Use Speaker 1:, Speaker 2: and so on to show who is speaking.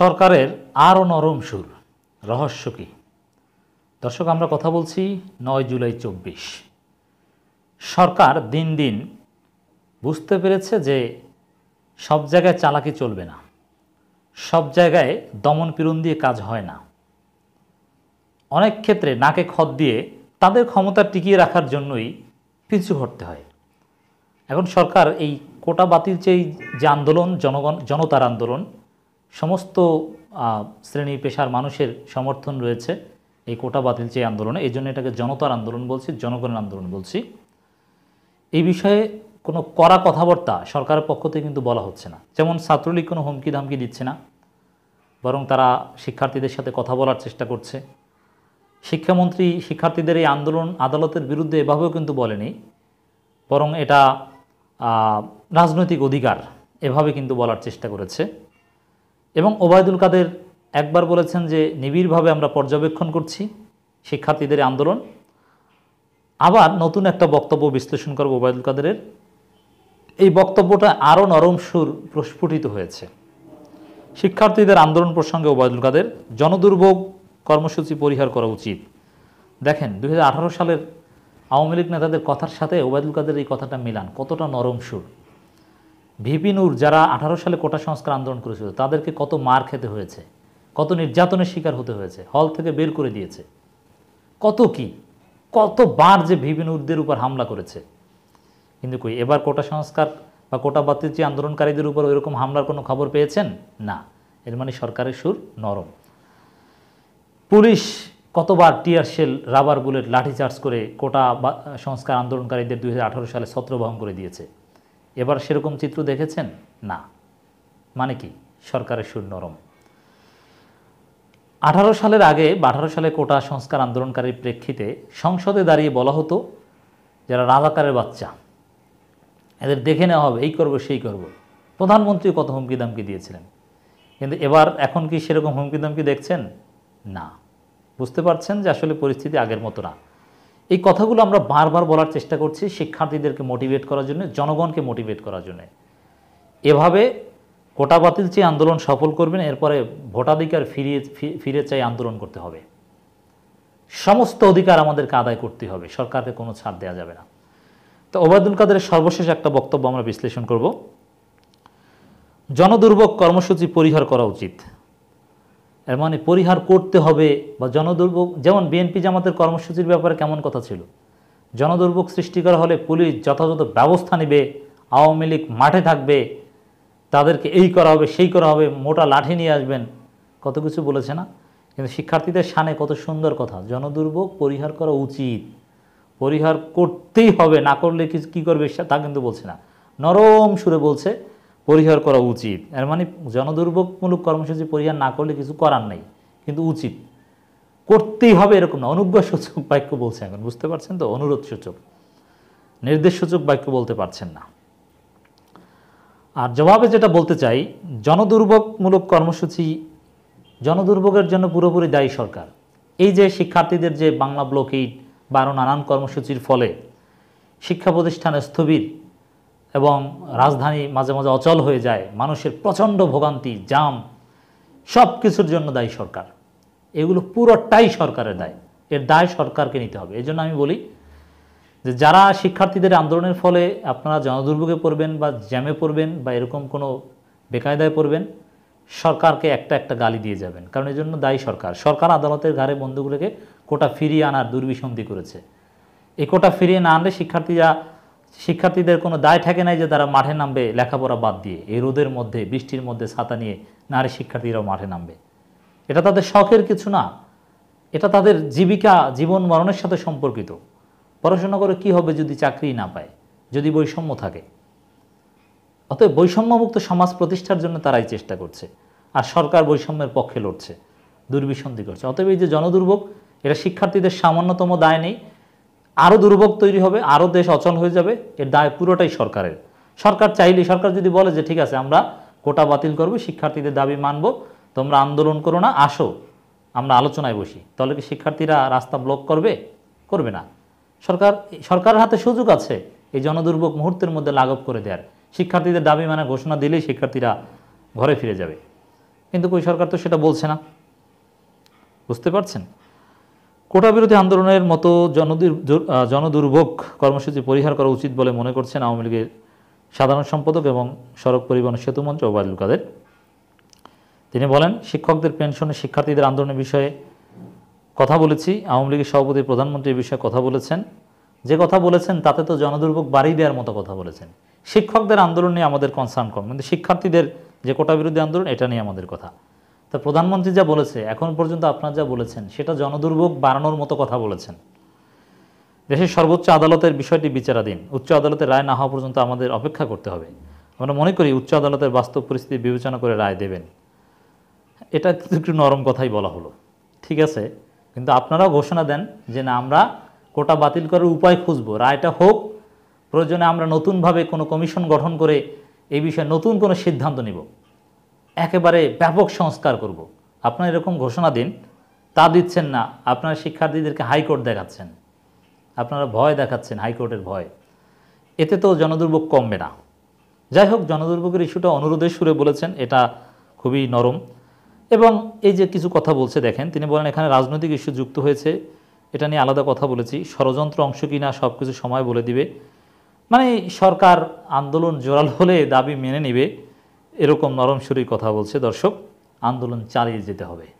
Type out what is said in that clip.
Speaker 1: সরকারের আরও নরম সুর রহস্য কী দর্শক আমরা কথা বলছি নয় জুলাই চব্বিশ সরকার দিন দিন বুঝতে পেরেছে যে সব জায়গায় চালাকি চলবে না সব জায়গায় দমন পীড়ন দিয়ে কাজ হয় না অনেক ক্ষেত্রে নাকে খত দিয়ে তাদের ক্ষমতা টিকিয়ে রাখার জন্যই পিছু হটতে হয় এখন সরকার এই কোটা বাতিল চেয়ে যে আন্দোলন জনগণ জনতার আন্দোলন সমস্ত শ্রেণী পেশার মানুষের সমর্থন রয়েছে এই কোটা বাতিল চেয়ে আন্দোলনে এই জন্য এটাকে জনতার আন্দোলন বলছি জনগণের আন্দোলন বলছি এই বিষয়ে কোনো কড়া কথাবার্তা সরকারের পক্ষ থেকে কিন্তু বলা হচ্ছে না যেমন ছাত্রলীগ কোনো হুমকি ধামকি দিচ্ছে না বরং তারা শিক্ষার্থীদের সাথে কথা বলার চেষ্টা করছে শিক্ষামন্ত্রী শিক্ষার্থীদের এই আন্দোলন আদালতের বিরুদ্ধে এভাবেও কিন্তু বলেনি বরং এটা রাজনৈতিক অধিকার এভাবে কিন্তু বলার চেষ্টা করেছে এবং ওবায়দুল কাদের একবার বলেছেন যে নিবিড়ভাবে আমরা পর্যবেক্ষণ করছি শিক্ষার্থীদের আন্দোলন আবার নতুন একটা বক্তব্য বিশ্লেষণ করব ওবায়দুল কাদেরের এই বক্তব্যটা আরও নরম সুর প্রস্ফুটিত হয়েছে শিক্ষার্থীদের আন্দোলন প্রসঙ্গে ওবায়দুল কাদের জনদুর্ভোগ কর্মসূচি পরিহার করা উচিত দেখেন দু সালের আওয়ামী লীগ নেতাদের কথার সাথে ওবায়দুল কাদের এই কথাটা মিলান কতটা নরম সুর ভিপি নূর যারা আঠারো সালে কোটা সংস্কার আন্দোলন করেছিল তাদেরকে কত মার খেতে হয়েছে কত নির্যাতনের শিকার হতে হয়েছে হল থেকে বের করে দিয়েছে কত কি কতবার যে ভিপি নূরদের উপর হামলা করেছে কিন্তু কই এবার কোটা সংস্কার বা কোটা বাতিল যে আন্দোলনকারীদের উপর ওইরকম হামলার কোনো খবর পেয়েছেন না এর মানে সরকারের সুর নরম পুলিশ কতবার tear shell rubber bullet lathicharge করে কোটা সংস্কার আন্দোলনকারীদের দুই সালে ছত্রভঙ্গ করে দিয়েছে এবার সেরকম চিত্র দেখেছেন না মানে কি সরকারের সুর নরম আঠারো সালের আগে আঠারো সালে কোটা সংস্কার আন্দোলনকারীর প্রেক্ষিতে সংসদে দাঁড়িয়ে বলা হতো যারা রাজাকারের বাচ্চা এদের দেখে নেওয়া হবে এই করব সেই করব প্রধানমন্ত্রী কত হুমকি দামকি দিয়েছিলেন কিন্তু এবার এখন কি সেরকম হুমকি দামকি দেখছেন না বুঝতে পারছেন যে আসলে পরিস্থিতি আগের মতো না এই কথাগুলো আমরা বারবার বলার চেষ্টা করছি শিক্ষার্থীদেরকে মোটিভেট করার জন্য জনগণকে মোটিভেট করার জন্য এভাবে কোটা বাতিল চেয়ে আন্দোলন সফল করবেন এরপরে ভোটাধিকার ফিরিয়ে ফিরে চাই আন্দোলন করতে হবে সমস্ত অধিকার আমাদেরকে আদায় করতে হবে সরকারকে কোনো ছাড় দেওয়া যাবে না তো ওবায়দুল কাদের সর্বশেষ একটা বক্তব্য আমরা বিশ্লেষণ করব জনদুর্ভোগ কর্মসূচি পরিহার করা উচিত এর মানে পরিহার করতে হবে বা জনদুর্ভোগ যেমন বিএনপি জামাতের কর্মসূচির ব্যাপারে কেমন কথা ছিল জনদুর্ভোগ সৃষ্টি করা হলে পুলিশ যথাযথ ব্যবস্থা নেবে আওয়ামী লীগ মাঠে থাকবে তাদেরকে এই করা হবে সেই করা হবে মোটা লাঠি নিয়ে আসবেন কত কিছু বলেছে না কিন্তু শিক্ষার্থীদের সানে কত সুন্দর কথা জনদুর্ভোগ পরিহার করা উচিত পরিহার করতেই হবে না করলে কি করবে তা কিন্তু বলছে না নরম সুরে বলছে পরিহার করা উচিত এর মানে জনদুর্ভোগমূলক কর্মসূচি পরিহার না করলে কিছু করার নেই কিন্তু উচিত করতেই হবে এরকম না অনুজ্ঞা সূচক বাক্য বলছে এখন বুঝতে পারছেন তো অনুরোধ সূচক নির্দেশ সূচক বাক্য বলতে পারছেন না আর জবাবে যেটা বলতে চাই জনদুর্ভোগমূলক কর্মসূচি জনদুর্ভোগের জন্য পুরোপুরি দায়ী সরকার এই যে শিক্ষার্থীদের যে বাংলা ব্লকেইট বা নানান কর্মসূচির ফলে শিক্ষা প্রতিষ্ঠানের স্থবির এবং রাজধানী মাঝে মাঝে অচল হয়ে যায় মানুষের প্রচণ্ড ভোগান্তি জাম সব কিছুর জন্য দায়ী সরকার এগুলো পুরোটাই সরকারের দায় এর দায় সরকারকে নিতে হবে এই জন্য আমি বলি যে যারা শিক্ষার্থীদের আন্দোলনের ফলে আপনারা জনদুর্ভোগে পড়বেন বা জ্যামে পড়বেন বা এরকম কোনো বেকায়দায় পড়বেন সরকারকে একটা একটা গালি দিয়ে যাবেন কারণ এই জন্য দায়ী সরকার সরকার আদালতের ঘাড়ে বন্ধুগুলোকে কোটা ফিরিয়ে আনার দুর্বিসন্ধি করেছে এই কোটা ফিরিয়ে না আনলে শিক্ষার্থীরা শিক্ষার্থীদের কোনো দায় থাকে নাই যে তারা মাঠে নামবে লেখাপড়া বাদ দিয়ে এই রোদের মধ্যে বৃষ্টির মধ্যে ছাতা নিয়ে নারী শিক্ষার্থীরাও মাঠে নামবে এটা তাদের শখের কিছু না এটা তাদের জীবিকা জীবন মরণের সাথে সম্পর্কিত পড়াশোনা করে কি হবে যদি চাকরি না পায় যদি বৈষম্য থাকে অতএব বৈষম্যমুক্ত সমাজ প্রতিষ্ঠার জন্য তারাই চেষ্টা করছে আর সরকার বৈষম্যের পক্ষে লড়ছে দুর্বিসন্ধি করছে অতএব এই যে জনদুর্ভোগ এটা শিক্ষার্থীদের সামান্যতম দায় নেই আরও দুর্ভোগ তৈরি হবে আরও দেশ অচল হয়ে যাবে এর দায় পুরোটাই সরকারের সরকার চাইলে সরকার যদি বলে যে ঠিক আছে আমরা কোটা বাতিল করবো শিক্ষার্থীদের দাবি মানব তোমরা আন্দোলন করো না আসো আমরা আলোচনায় বসি তাহলে কি শিক্ষার্থীরা রাস্তা ব্লক করবে করবে না সরকার সরকারের হাতে সুযোগ আছে এই জনদুর্ভোগ মুহূর্তের মধ্যে লাঘব করে দেওয়ার শিক্ষার্থীদের দাবি মানে ঘোষণা দিলেই শিক্ষার্থীরা ঘরে ফিরে যাবে কিন্তু কই সরকার তো সেটা বলছে না বুঝতে পারছেন কোটা বিরোধী আন্দোলনের মতো জনদুর্ভোগ কর্মসূচি পরিহার করা উচিত বলে মনে করছেন আওয়ামী লীগের সাধারণ সম্পাদক এবং সড়ক পরিবহন সেতুমন্ত্রী ওবায়দুল কাদের তিনি বলেন শিক্ষকদের পেনশনে শিক্ষার্থীদের আন্দোলনের বিষয়ে কথা বলেছি আওয়ামী লীগের সভাপতি প্রধানমন্ত্রী বিষয়ে কথা বলেছেন যে কথা বলেছেন তাতে তো জনদুর্ভোগ বাড়িয়ে দেওয়ার মতো কথা বলেছেন শিক্ষকদের আন্দোলন নিয়ে আমাদের কনসার্ন কম কিন্তু শিক্ষার্থীদের যে কোটা বিরোধী আন্দোলন এটা নিয়ে আমাদের কথা তো প্রধানমন্ত্রী যা বলেছে এখন পর্যন্ত আপনার যা বলেছেন সেটা জনদুর্ভোগ বাড়ানোর মতো কথা বলেছেন দেশের সর্বোচ্চ আদালতের বিষয়টি বিচারাধীন উচ্চ আদালতের রায় না হওয়া পর্যন্ত আমাদের অপেক্ষা করতে হবে আমরা মনে করি উচ্চ আদালতের বাস্তব পরিস্থিতি বিবেচনা করে রায় দেবেন এটা একটু নরম কথাই বলা হলো ঠিক আছে কিন্তু আপনারাও ঘোষণা দেন যে না আমরা কোটা বাতিল করার উপায় খুঁজবো রায়টা হোক প্রয়োজনে আমরা নতুনভাবে কোনো কমিশন গঠন করে এই বিষয়ে নতুন কোনো সিদ্ধান্ত নিব একেবারে ব্যাপক সংস্কার করব। আপনার এরকম ঘোষণা দিন তা দিচ্ছেন না আপনার শিক্ষার্থীদেরকে হাইকোর্ট দেখাচ্ছেন আপনারা ভয় দেখাচ্ছেন হাইকোর্টের ভয় এতে তো জনদুর্ভোগ কমবে না যাই হোক জনদুর্ভোগের ইস্যুটা অনুরোধের সুরে বলেছেন এটা খুবই নরম এবং এই যে কিছু কথা বলছে দেখেন তিনি বলেন এখানে রাজনৈতিক ইস্যু যুক্ত হয়েছে এটা নিয়ে আলাদা কথা বলেছি ষড়যন্ত্র অংশ কিনা সব কিছু সময় বলে দিবে মানে সরকার আন্দোলন জোরাল হলে দাবি মেনে নেবে এরকম নরম সুরেই কথা বলছে দর্শক আন্দোলন চালিয়ে যেতে হবে